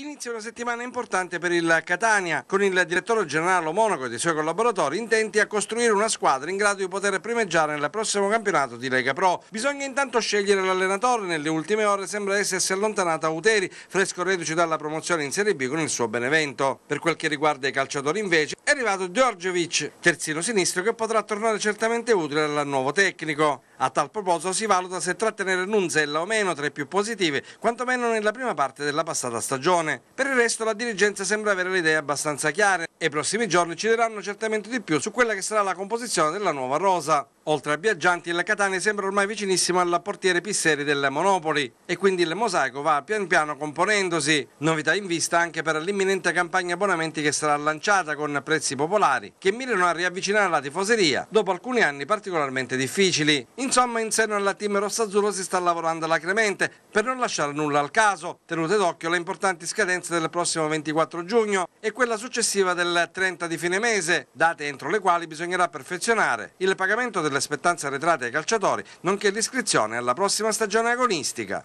Inizia una settimana importante per il Catania, con il direttore generale Monaco e i suoi collaboratori intenti a costruire una squadra in grado di poter primeggiare nel prossimo campionato di Lega Pro. Bisogna intanto scegliere l'allenatore, nelle ultime ore sembra essersi allontanata Uteri, fresco reduce dalla promozione in Serie B con il suo Benevento. Per quel che riguarda i calciatori invece, arrivato Djordjevic, terzino sinistro che potrà tornare certamente utile al nuovo tecnico. A tal proposito si valuta se trattenere Nunzella o meno tra i più positivi, quantomeno nella prima parte della passata stagione. Per il resto la dirigenza sembra avere le idee abbastanza chiare e i prossimi giorni ci diranno certamente di più su quella che sarà la composizione della nuova rosa. Oltre a Biaggianti, la Catania sembra ormai vicinissima alla portiere Pisseri del Monopoli e quindi il mosaico va pian piano componendosi. Novità in vista anche per l'imminente campagna abbonamenti che sarà lanciata con prezzi servizi popolari che mirano a riavvicinare la tifoseria dopo alcuni anni particolarmente difficili. Insomma, in seno alla team rossazzurro si sta lavorando alacremente per non lasciare nulla al caso, tenute d'occhio le importanti scadenze del prossimo 24 giugno e quella successiva del 30 di fine mese, date entro le quali bisognerà perfezionare il pagamento delle aspettanze arretrate ai calciatori, nonché l'iscrizione alla prossima stagione agonistica.